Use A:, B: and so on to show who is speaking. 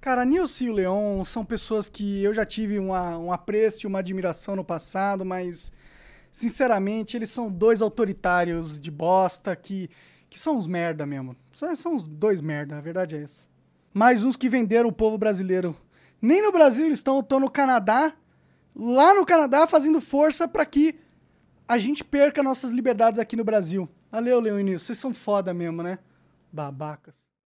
A: Cara, Nilce e o Leon são pessoas que eu já tive uma, um apreço e uma admiração no passado, mas sinceramente eles são dois autoritários de bosta que, que são uns merda mesmo. São uns dois merda, a verdade é essa. Mais uns que venderam o povo brasileiro. Nem no Brasil eles estão, estão no Canadá, lá no Canadá fazendo força para que a gente perca nossas liberdades aqui no Brasil. Valeu, Leon e Nilce, vocês são foda mesmo, né? Babacas.